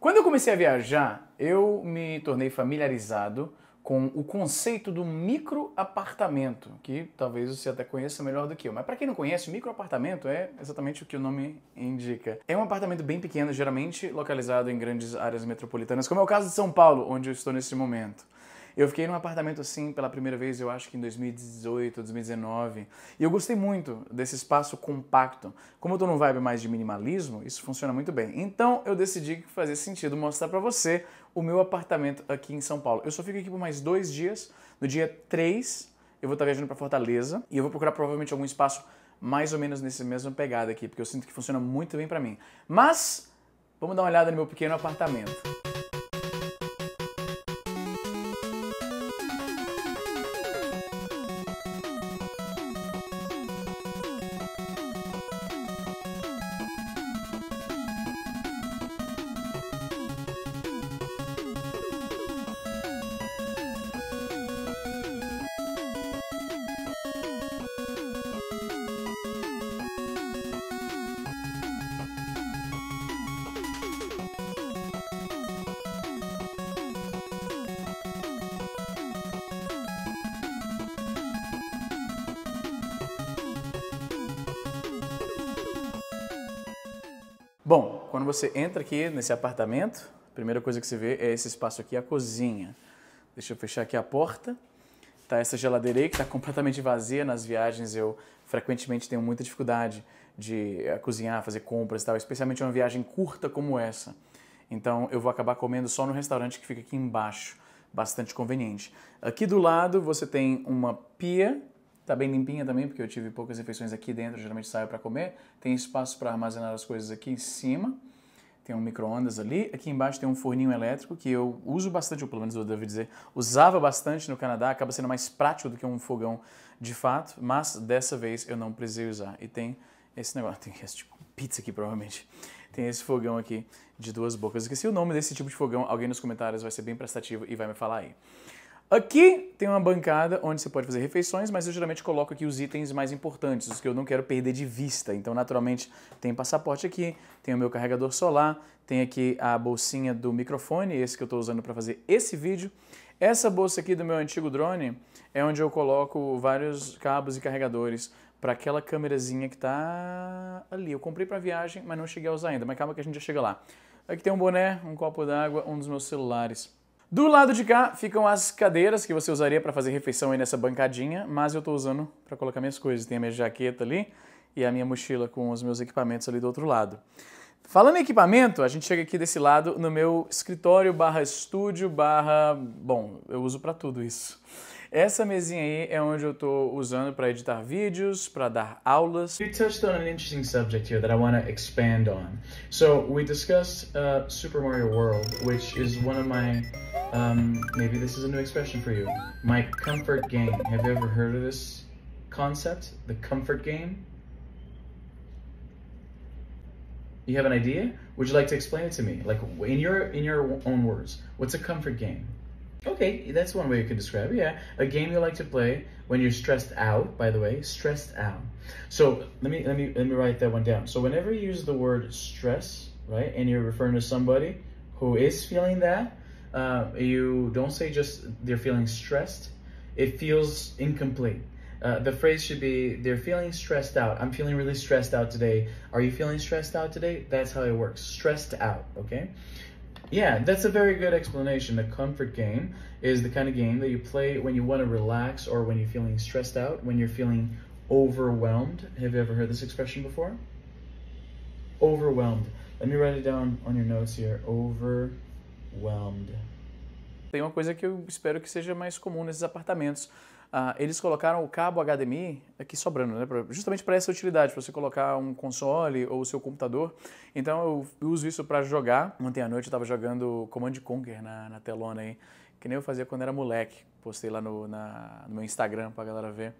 Quando eu comecei a viajar, eu me tornei familiarizado com o conceito do microapartamento, que talvez você até conheça melhor do que eu. Mas para quem não conhece, microapartamento é exatamente o que o nome indica. É um apartamento bem pequeno, geralmente localizado em grandes áreas metropolitanas, como é o caso de São Paulo, onde eu estou nesse momento. Eu fiquei num apartamento assim pela primeira vez, eu acho que em 2018, 2019. E eu gostei muito desse espaço compacto. Como eu tô num vibe mais de minimalismo, isso funciona muito bem. Então eu decidi que fazia sentido mostrar para você o meu apartamento aqui em São Paulo. Eu só fico aqui por mais dois dias. No dia 3, eu vou estar tá viajando para Fortaleza e eu vou procurar provavelmente algum espaço mais ou menos nesse mesmo pegada aqui, porque eu sinto que funciona muito bem para mim. Mas vamos dar uma olhada no meu pequeno apartamento. Bom, quando você entra aqui nesse apartamento, a primeira coisa que você vê é esse espaço aqui, a cozinha. Deixa eu fechar aqui a porta. Tá essa geladeira aí que está completamente vazia. Nas viagens eu frequentemente tenho muita dificuldade de eh, cozinhar, fazer compras e tal, especialmente uma viagem curta como essa. Então eu vou acabar comendo só no restaurante que fica aqui embaixo, bastante conveniente. Aqui do lado você tem uma pia Está bem limpinha também, porque eu tive poucas refeições aqui dentro, geralmente saio para comer. Tem espaço para armazenar as coisas aqui em cima. Tem um micro-ondas ali. Aqui embaixo tem um forninho elétrico que eu uso bastante, ou pelo menos eu devo dizer, usava bastante no Canadá. Acaba sendo mais prático do que um fogão de fato, mas dessa vez eu não precisei usar. E tem esse negócio, tem esse tipo pizza aqui provavelmente. Tem esse fogão aqui de duas bocas. esqueci o nome desse tipo de fogão. Alguém nos comentários vai ser bem prestativo e vai me falar aí. Aqui tem uma bancada onde você pode fazer refeições, mas eu geralmente coloco aqui os itens mais importantes, os que eu não quero perder de vista. Então, naturalmente, tem passaporte aqui, tem o meu carregador solar, tem aqui a bolsinha do microfone, esse que eu estou usando para fazer esse vídeo. Essa bolsa aqui do meu antigo drone é onde eu coloco vários cabos e carregadores para aquela câmerazinha que está ali. Eu comprei para viagem, mas não cheguei a usar ainda, mas calma que a gente já chega lá. Aqui tem um boné, um copo d'água, um dos meus celulares. Do lado de cá ficam as cadeiras que você usaria para fazer refeição aí nessa bancadinha, mas eu estou usando para colocar minhas coisas. Tem a minha jaqueta ali e a minha mochila com os meus equipamentos ali do outro lado. Falando em equipamento, a gente chega aqui desse lado no meu escritório barra estúdio barra... Bom, eu uso para tudo isso. Essa mesinha aí é onde eu estou usando para editar vídeos, para dar aulas. You touched on an interesting subject here that I want to expand on. So we discussed uh, Super Mario World, which is one of my um, maybe this is a new expression for you. My comfort game. Have you ever heard of this concept? The comfort game? You have an idea? Would you like to explain it to me? Like in your in your own words, what's a comfort game? Okay, that's one way you could describe it, yeah. A game you like to play when you're stressed out, by the way, stressed out. So let me let me let me write that one down. So whenever you use the word stress, right, and you're referring to somebody who is feeling that, uh, you don't say just they're feeling stressed. It feels incomplete. Uh, the phrase should be they're feeling stressed out. I'm feeling really stressed out today. Are you feeling stressed out today? That's how it works. Stressed out, okay? Yeah, that's a very good explanation. The comfort game is the kind of game that you play when you want to relax or when you're feeling stressed out, when you're feeling overwhelmed. Have you ever heard this expression before? Overwhelmed. Let me write it down on your notes here. Overwhelmed. Tem uma coisa que eu espero que seja mais comum nesses apartamentos. Ah, eles colocaram o cabo HDMI aqui sobrando, né? justamente para essa utilidade, para você colocar um console ou o seu computador. Então eu uso isso para jogar. Ontem à noite eu estava jogando Command Conquer na, na telona aí, que nem eu fazia quando era moleque. Postei lá no, na, no meu Instagram para a galera ver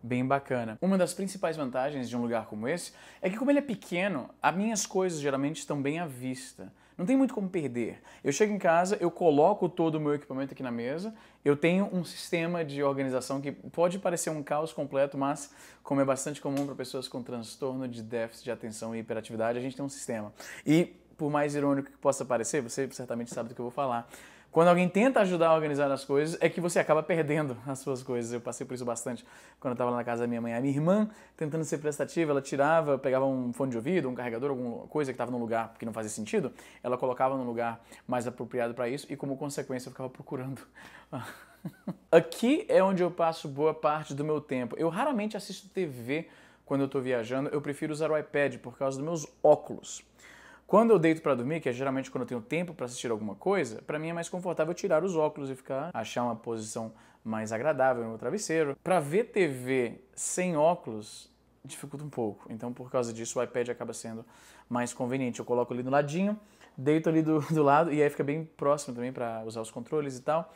bem bacana. Uma das principais vantagens de um lugar como esse é que, como ele é pequeno, as minhas coisas geralmente estão bem à vista. Não tem muito como perder. Eu chego em casa, eu coloco todo o meu equipamento aqui na mesa, eu tenho um sistema de organização que pode parecer um caos completo, mas como é bastante comum para pessoas com transtorno de déficit de atenção e hiperatividade, a gente tem um sistema. E por mais irônico que possa parecer, você certamente sabe do que eu vou falar. Quando alguém tenta ajudar a organizar as coisas, é que você acaba perdendo as suas coisas. Eu passei por isso bastante quando eu estava na casa da minha mãe. A minha irmã, tentando ser prestativa, ela tirava, pegava um fone de ouvido, um carregador, alguma coisa que estava no lugar que não fazia sentido, ela colocava num lugar mais apropriado para isso e, como consequência, eu ficava procurando. Aqui é onde eu passo boa parte do meu tempo. Eu raramente assisto TV quando eu estou viajando, eu prefiro usar o iPad por causa dos meus óculos. Quando eu deito para dormir, que é geralmente quando eu tenho tempo para assistir alguma coisa, para mim é mais confortável tirar os óculos e ficar achar uma posição mais agradável no travesseiro. Para ver TV sem óculos dificulta um pouco. Então, por causa disso, o iPad acaba sendo mais conveniente. Eu coloco ali no ladinho, deito ali do, do lado e aí fica bem próximo também para usar os controles e tal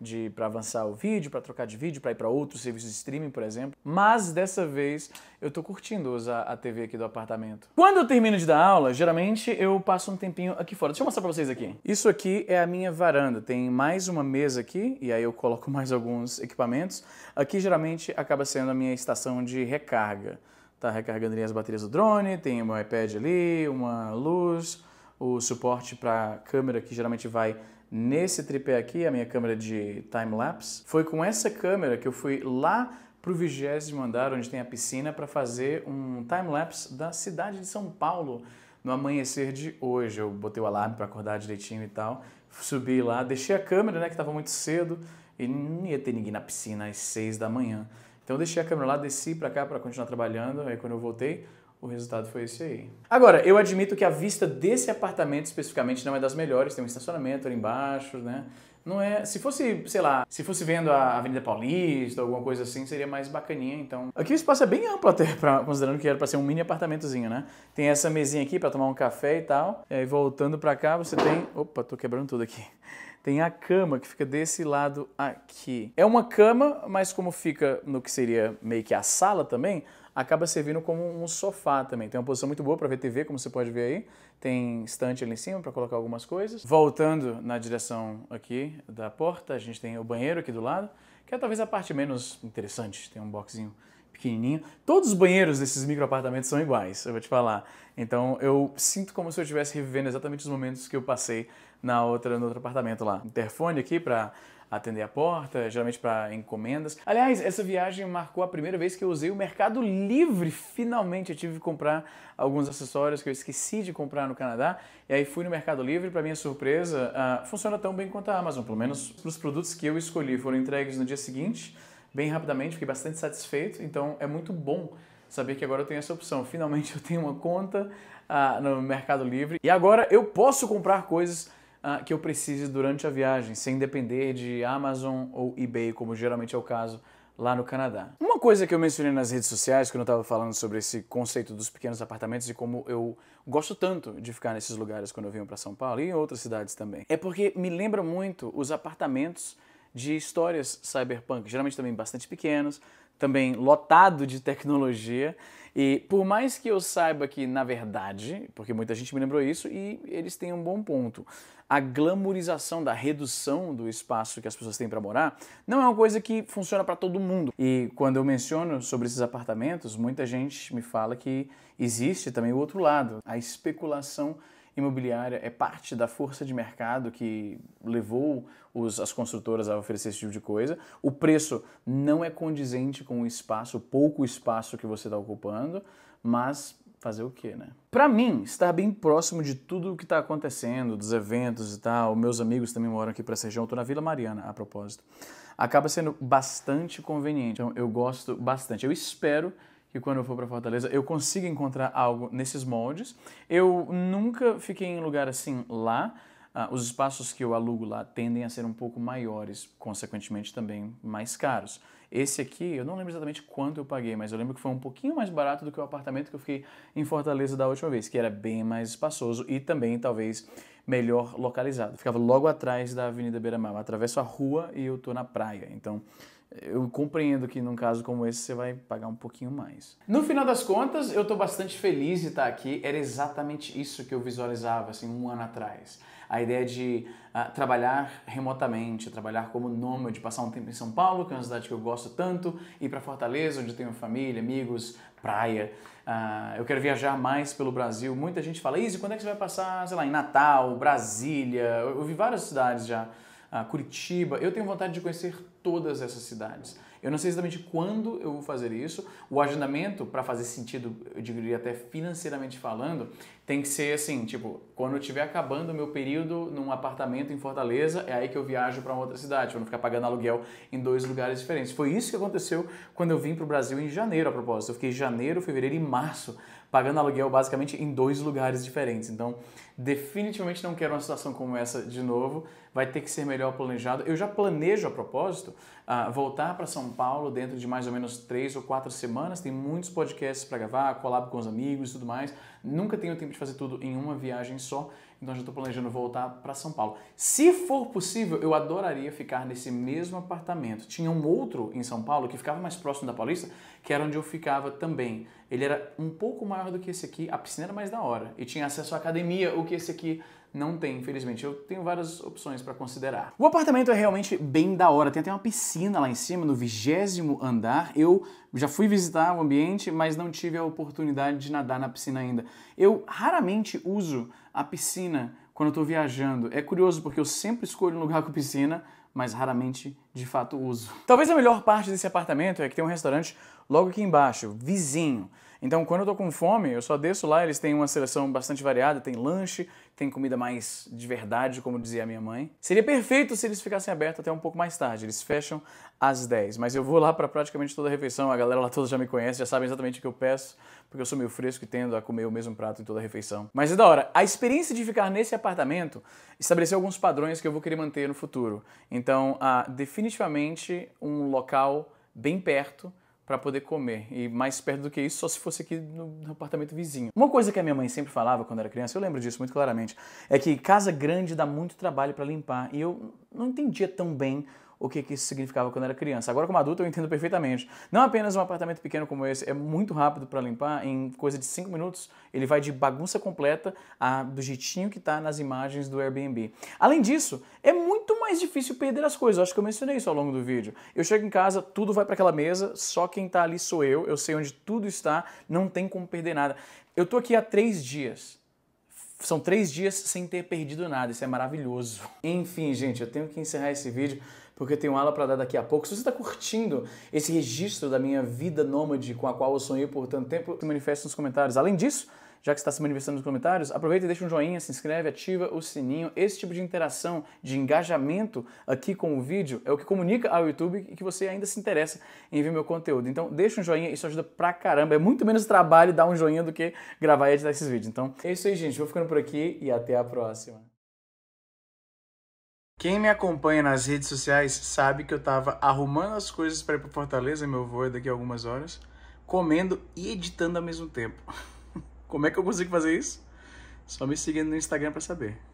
de para avançar o vídeo, para trocar de vídeo, para ir para outros serviços de streaming, por exemplo. Mas dessa vez eu tô curtindo usar a TV aqui do apartamento. Quando eu termino de dar aula, geralmente eu passo um tempinho aqui fora. Deixa eu mostrar para vocês aqui. Isso aqui é a minha varanda. Tem mais uma mesa aqui e aí eu coloco mais alguns equipamentos. Aqui geralmente acaba sendo a minha estação de recarga. Tá recarregando ali as baterias do drone, tem o meu iPad ali, uma luz, o suporte para câmera que geralmente vai nesse tripé aqui, a minha câmera de time-lapse. Foi com essa câmera que eu fui lá para o vigésimo andar, onde tem a piscina, para fazer um time-lapse da cidade de São Paulo no amanhecer de hoje. Eu botei o alarme para acordar direitinho e tal, subi lá, deixei a câmera, né, que estava muito cedo e não ia ter ninguém na piscina às seis da manhã. Então eu deixei a câmera lá, desci para cá para continuar trabalhando, aí quando eu voltei, o resultado foi esse aí. Agora, eu admito que a vista desse apartamento especificamente não é das melhores, tem um estacionamento ali embaixo, né? Não é. Se fosse, sei lá, se fosse vendo a Avenida Paulista, alguma coisa assim, seria mais bacaninha, então. Aqui o espaço é bem amplo até, pra, considerando que era para ser um mini apartamentozinho, né? Tem essa mesinha aqui para tomar um café e tal. E aí voltando para cá, você tem. Opa, tô quebrando tudo aqui tem a cama que fica desse lado aqui. É uma cama, mas como fica no que seria meio que a sala também, acaba servindo como um sofá também. Tem uma posição muito boa para ver TV, como você pode ver aí. Tem estante ali em cima para colocar algumas coisas. Voltando na direção aqui da porta, a gente tem o banheiro aqui do lado, que é talvez a parte menos interessante. Tem um boxinho pequenininho. Todos os banheiros desses microapartamentos são iguais, eu vou te falar. Então eu sinto como se eu estivesse revivendo exatamente os momentos que eu passei na outra, no outro apartamento lá. Interfone aqui para atender a porta, geralmente para encomendas. Aliás, essa viagem marcou a primeira vez que eu usei o Mercado Livre. Finalmente eu tive que comprar alguns acessórios que eu esqueci de comprar no Canadá. E aí fui no Mercado Livre, para minha surpresa, uh, funciona tão bem quanto a Amazon, pelo menos os produtos que eu escolhi foram entregues no dia seguinte bem rapidamente, fiquei bastante satisfeito. Então é muito bom saber que agora eu tenho essa opção. Finalmente eu tenho uma conta ah, no Mercado Livre e agora eu posso comprar coisas ah, que eu precise durante a viagem, sem depender de Amazon ou eBay, como geralmente é o caso lá no Canadá. Uma coisa que eu mencionei nas redes sociais, quando eu estava falando sobre esse conceito dos pequenos apartamentos e como eu gosto tanto de ficar nesses lugares quando eu venho para São Paulo e em outras cidades também, é porque me lembra muito os apartamentos de histórias cyberpunk, geralmente também bastante pequenos, também lotado de tecnologia. E por mais que eu saiba que, na verdade, porque muita gente me lembrou isso, e eles têm um bom ponto, a glamorização da redução do espaço que as pessoas têm para morar não é uma coisa que funciona para todo mundo. E quando eu menciono sobre esses apartamentos, muita gente me fala que existe também o outro lado, a especulação imobiliária é parte da força de mercado que levou os, as construtoras a oferecer esse tipo de coisa. O preço não é condizente com o espaço, pouco espaço que você está ocupando, mas fazer o quê, né? Para mim, estar bem próximo de tudo o que está acontecendo, dos eventos e tal, meus amigos também moram aqui para essa região, estou na Vila Mariana, a propósito, acaba sendo bastante conveniente. Então, eu gosto bastante. Eu espero que quando eu for para Fortaleza eu consiga encontrar algo nesses moldes. Eu nunca fiquei em lugar assim lá. Ah, os espaços que eu alugo lá tendem a ser um pouco maiores, consequentemente também mais caros. Esse aqui, eu não lembro exatamente quanto eu paguei, mas eu lembro que foi um pouquinho mais barato do que o apartamento que eu fiquei em Fortaleza da última vez, que era bem mais espaçoso e também talvez melhor localizado. Ficava logo atrás da Avenida Beira-Mar, atravesso a rua e eu tô na praia. Então, eu compreendo que num caso como esse você vai pagar um pouquinho mais. No final das contas, eu estou bastante feliz de estar aqui. Era exatamente isso que eu visualizava assim um ano atrás. A ideia de uh, trabalhar remotamente, trabalhar como nômade, passar um tempo em São Paulo, que é uma cidade que eu gosto tanto, ir para Fortaleza, onde tenho família, amigos, praia. Uh, eu quero viajar mais pelo Brasil. Muita gente fala, Izzy, quando é que você vai passar, sei lá, em Natal, Brasília? Eu, eu vi várias cidades já. Curitiba. Eu tenho vontade de conhecer todas essas cidades. Eu não sei exatamente quando eu vou fazer isso. O agendamento, para fazer sentido, eu diria até financeiramente falando, tem que ser assim, tipo, quando eu estiver acabando o meu período num apartamento em Fortaleza, é aí que eu viajo para outra cidade, para não ficar pagando aluguel em dois lugares diferentes. Foi isso que aconteceu quando eu vim para o Brasil em janeiro, a propósito. Eu fiquei janeiro, fevereiro e março pagando aluguel basicamente em dois lugares diferentes. Então, definitivamente não quero uma situação como essa de novo. Vai ter que ser melhor planejado. Eu já planejo, a propósito, ah, voltar para São Paulo dentro de mais ou menos três ou quatro semanas. Tem muitos podcasts para gravar, colabo com os amigos e tudo mais. Nunca tenho tempo de fazer tudo em uma viagem só, então já estou planejando voltar para São Paulo. Se for possível, eu adoraria ficar nesse mesmo apartamento. Tinha um outro em São Paulo que ficava mais próximo da Paulista, que era onde eu ficava também ele era um pouco maior do que esse aqui, a piscina era mais da hora e tinha acesso à academia, o que esse aqui não tem, infelizmente. Eu tenho várias opções para considerar. O apartamento é realmente bem da hora, tem até uma piscina lá em cima, no vigésimo andar. Eu já fui visitar o ambiente, mas não tive a oportunidade de nadar na piscina ainda. Eu raramente uso a piscina quando eu estou viajando. É curioso porque eu sempre escolho um lugar com piscina mas raramente de fato uso. Talvez a melhor parte desse apartamento é que tem um restaurante logo aqui embaixo, vizinho. Então, quando eu tô com fome, eu só desço lá, eles têm uma seleção bastante variada, tem lanche, tem comida mais de verdade, como dizia a minha mãe. Seria perfeito se eles ficassem abertos até um pouco mais tarde. Eles fecham às 10. Mas eu vou lá para praticamente toda a refeição, a galera lá toda já me conhece, já sabe exatamente o que eu peço, porque eu sou meio fresco e tendo a comer o mesmo prato em toda a refeição. Mas é da hora. A experiência de ficar nesse apartamento estabeleceu alguns padrões que eu vou querer manter no futuro. Então, ah, definitivamente um local bem perto para poder comer. E mais perto do que isso, só se fosse aqui no apartamento vizinho. Uma coisa que a minha mãe sempre falava quando era criança, eu lembro disso muito claramente, é que casa grande dá muito trabalho para limpar. E eu não entendia tão bem o que, que isso significava quando era criança. Agora, como adulto, eu entendo perfeitamente. Não apenas um apartamento pequeno como esse é muito rápido para limpar, em coisa de 5 minutos ele vai de bagunça completa a, do jeitinho que está nas imagens do Airbnb. Além disso, é muito mais difícil perder as coisas. Eu acho que eu mencionei isso ao longo do vídeo. Eu chego em casa, tudo vai para aquela mesa, só quem está ali sou eu, eu sei onde tudo está, não tem como perder nada. Eu estou aqui há três dias. São três dias sem ter perdido nada, isso é maravilhoso. Enfim, gente, eu tenho que encerrar esse vídeo porque eu tenho aula para dar daqui a pouco. Se você está curtindo esse registro da minha vida nômade com a qual eu sonhei por tanto tempo, se manifesta nos comentários. Além disso, já que está se manifestando nos comentários, aproveita e deixa um joinha, se inscreve, ativa o sininho. Esse tipo de interação, de engajamento aqui com o vídeo é o que comunica ao YouTube que você ainda se interessa em ver meu conteúdo. Então, deixa um joinha, isso ajuda pra caramba. É muito menos trabalho dar um joinha do que gravar e editar esses vídeos. Então, é isso aí, gente. Vou ficando por aqui e até a próxima. Quem me acompanha nas redes sociais sabe que eu tava arrumando as coisas para ir para Fortaleza, meu voo daqui a algumas horas, comendo e editando ao mesmo tempo. Como é que eu consigo fazer isso? Só me seguindo no Instagram para saber.